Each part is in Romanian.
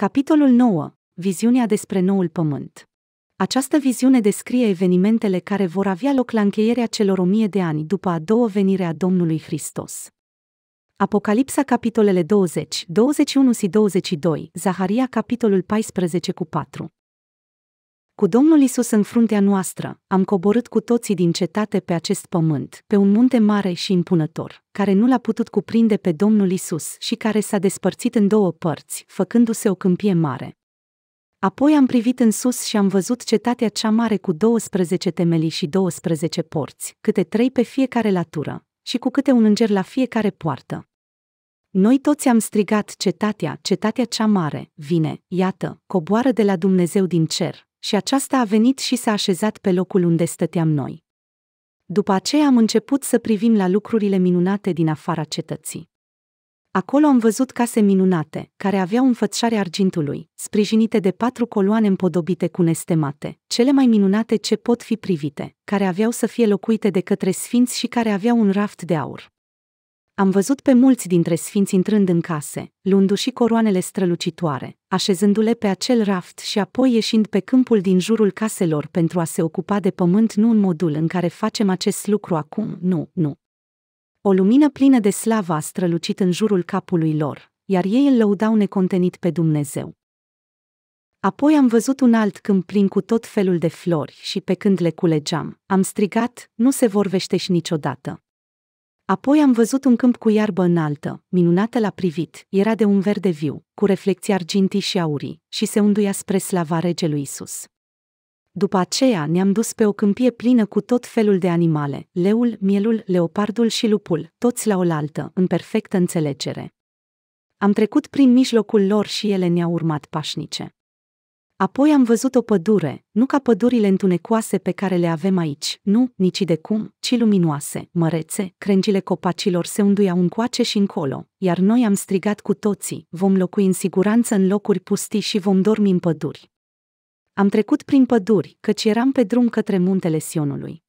Capitolul 9. Viziunea despre noul pământ. Această viziune descrie evenimentele care vor avea loc la încheierea celor o mie de ani după a doua venire a Domnului Hristos. Apocalipsa capitolele 20, 21 și 22, Zaharia capitolul 14 cu 4. Cu Domnul Isus în fruntea noastră, am coborât cu toții din cetate pe acest pământ, pe un munte mare și impunător, care nu l-a putut cuprinde pe Domnul Isus și care s-a despărțit în două părți, făcându-se o câmpie mare. Apoi am privit în sus și am văzut cetatea cea mare cu 12 temelii și 12 porți, câte trei pe fiecare latură, și cu câte un înger la fiecare poartă. Noi toți am strigat cetatea, cetatea cea mare, vine, iată, coboară de la Dumnezeu din cer, și aceasta a venit și s-a așezat pe locul unde stăteam noi. După aceea am început să privim la lucrurile minunate din afara cetății. Acolo am văzut case minunate, care aveau înfățișare argintului, sprijinite de patru coloane împodobite cu nestemate, cele mai minunate ce pot fi privite, care aveau să fie locuite de către sfinți și care aveau un raft de aur. Am văzut pe mulți dintre sfinți intrând în case, luându-și coroanele strălucitoare, așezându-le pe acel raft și apoi ieșind pe câmpul din jurul caselor pentru a se ocupa de pământ nu în modul în care facem acest lucru acum, nu, nu. O lumină plină de slavă a strălucit în jurul capului lor, iar ei îl lăudau necontenit pe Dumnezeu. Apoi am văzut un alt câmp plin cu tot felul de flori și pe când le culegeam, am strigat, nu se vor și niciodată. Apoi am văzut un câmp cu iarbă înaltă, minunată la privit, era de un verde viu, cu reflecții argintii și aurii, și se unduia spre slava regelui Isus. După aceea ne-am dus pe o câmpie plină cu tot felul de animale, leul, mielul, leopardul și lupul, toți la oaltă, în perfectă înțelegere. Am trecut prin mijlocul lor și ele ne-au urmat pașnice. Apoi am văzut o pădure, nu ca pădurile întunecoase pe care le avem aici, nu, nici de cum, ci luminoase, mărețe, crengile copacilor se unduiau încoace și încolo, iar noi am strigat cu toții, vom locui în siguranță în locuri pustii și vom dormi în păduri. Am trecut prin păduri, căci eram pe drum către muntele Sionului.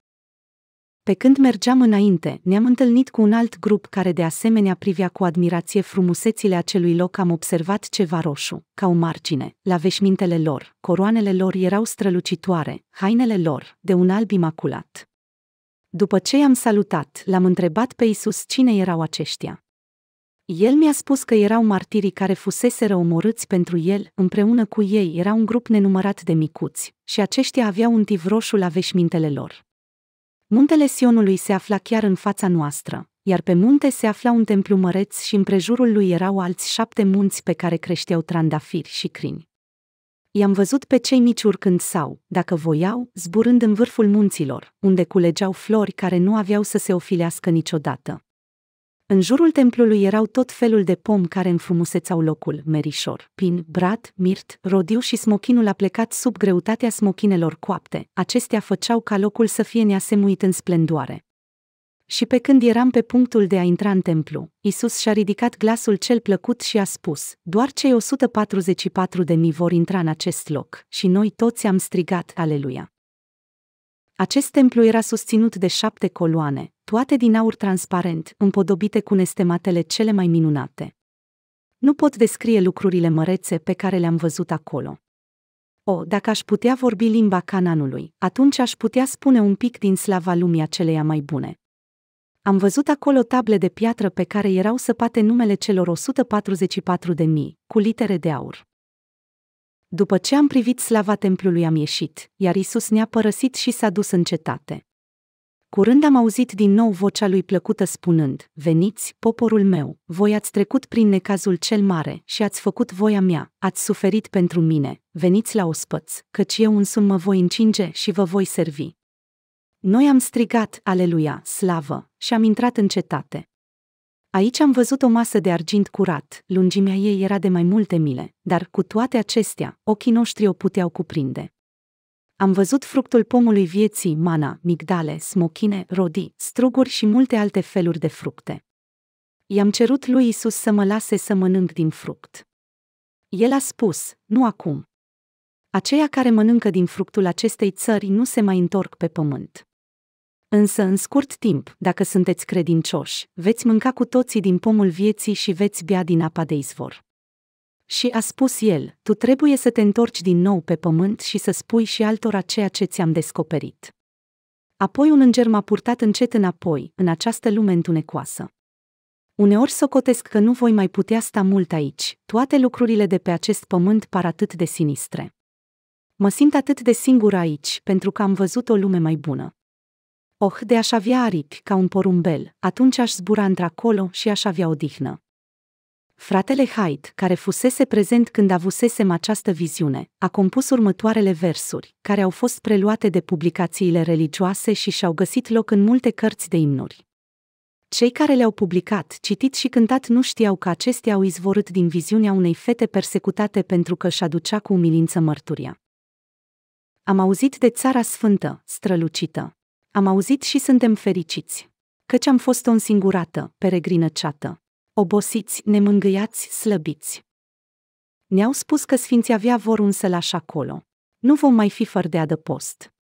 Pe când mergeam înainte, ne-am întâlnit cu un alt grup care de asemenea privea cu admirație frumusețile acelui loc. Am observat ceva roșu, ca o margine, la veșmintele lor, coroanele lor erau strălucitoare, hainele lor, de un alb imaculat. După ce i-am salutat, l-am întrebat pe Isus cine erau aceștia. El mi-a spus că erau martirii care fuseseră omorâți pentru el, împreună cu ei era un grup nenumărat de micuți, și aceștia aveau un tiv roșu la veșmintele lor. Muntele Sionului se afla chiar în fața noastră, iar pe munte se afla un templu măreț și împrejurul lui erau alți șapte munți pe care creșteau trandafiri și crini. I-am văzut pe cei mici urcând sau, dacă voiau, zburând în vârful munților, unde culegeau flori care nu aveau să se ofilească niciodată, în jurul templului erau tot felul de pomi care înfrumusețau locul, merișor, pin, brat, mirt, rodiu și smochinul a plecat sub greutatea smochinelor coapte. Acestea făceau ca locul să fie neasemuit în splendoare. Și pe când eram pe punctul de a intra în templu, Isus și-a ridicat glasul cel plăcut și a spus, doar cei 144 de mii vor intra în acest loc, și noi toți am strigat, aleluia. Acest templu era susținut de șapte coloane, toate din aur transparent, împodobite cu nestematele cele mai minunate. Nu pot descrie lucrurile mărețe pe care le-am văzut acolo. O, dacă aș putea vorbi limba cananului, atunci aș putea spune un pic din slava lumii aceleia mai bune. Am văzut acolo table de piatră pe care erau săpate numele celor 144 de mii, cu litere de aur. După ce am privit slava templului am ieșit, iar Isus ne-a părăsit și s-a dus în cetate. Curând am auzit din nou vocea lui plăcută spunând, Veniți, poporul meu, voi ați trecut prin necazul cel mare și ați făcut voia mea, ați suferit pentru mine, veniți la ospăț, căci eu însumi mă voi încinge și vă voi servi. Noi am strigat, Aleluia, slavă, și am intrat în cetate. Aici am văzut o masă de argint curat, lungimea ei era de mai multe mile, dar, cu toate acestea, ochii noștri o puteau cuprinde. Am văzut fructul pomului vieții, mana, migdale, smochine, rodi, struguri și multe alte feluri de fructe. I-am cerut lui Isus să mă lase să mănânc din fruct. El a spus, nu acum. Aceia care mănâncă din fructul acestei țări nu se mai întorc pe pământ. Însă în scurt timp, dacă sunteți credincioși, veți mânca cu toții din pomul vieții și veți bea din apa de izvor. Și a spus el, tu trebuie să te întorci din nou pe pământ și să spui și altora ceea ce ți-am descoperit. Apoi un înger m-a purtat încet înapoi, în această lume întunecoasă. Uneori socotesc că nu voi mai putea sta mult aici, toate lucrurile de pe acest pământ par atât de sinistre. Mă simt atât de singur aici, pentru că am văzut o lume mai bună. Oh, de aș avea aripi ca un porumbel, atunci aș zbura într-acolo și aș avea odihnă. Fratele Hyde, care fusese prezent când avusesem această viziune, a compus următoarele versuri, care au fost preluate de publicațiile religioase și și-au găsit loc în multe cărți de imnuri. Cei care le-au publicat, citit și cântat nu știau că acestea au izvorât din viziunea unei fete persecutate pentru că își aducea cu umilință mărturia. Am auzit de țara sfântă, strălucită, am auzit și suntem fericiți. Căci am fost o însingurată, ceată. Obosiți, nemângâiați, slăbiți. Ne-au spus că sfinții avea vor un sălaș acolo. Nu vom mai fi fără de adăpost.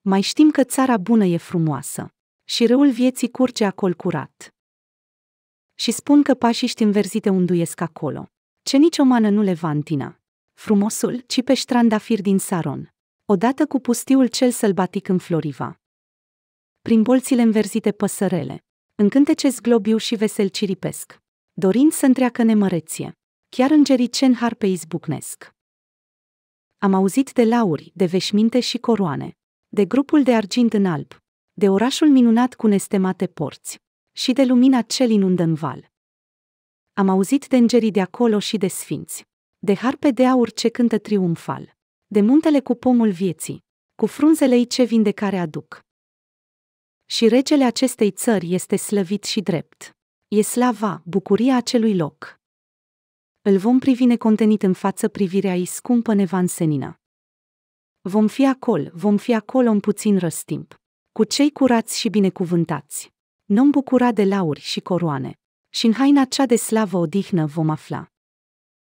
Mai știm că țara bună e frumoasă. Și râul vieții curge acolo curat. Și spun că pașiști înverzite unduiesc acolo. Ce nicio mană nu le va întina. Frumosul, ci pe ștrandafir din Saron odată cu pustiul cel sălbatic în Floriva prin bolțile înverzite păsărele. În cântece zglobiu și vesel ciripesc. Dorind să întreacă nemăreție. Chiar îngerii cenhar harpe izbucnesc. Am auzit de lauri, de veșminte și coroane. De grupul de argint în alb. De orașul minunat cu nestemate porți. Și de lumina ce inundă în val. Am auzit de îngerii de acolo și de sfinți. De harpe de aur ce cântă triumfal. De muntele cu pomul vieții. Cu frunzele ei ce vindecare aduc și regele acestei țări este slăvit și drept. E slava, bucuria acelui loc. Îl vom privi necontenit în față privirea ei scumpă nevansenină. Vom fi acolo, vom fi acolo în puțin răstimp. Cu cei curați și binecuvântați. Nu-mi bucura de lauri și coroane. Și în haina cea de slavă odihnă vom afla.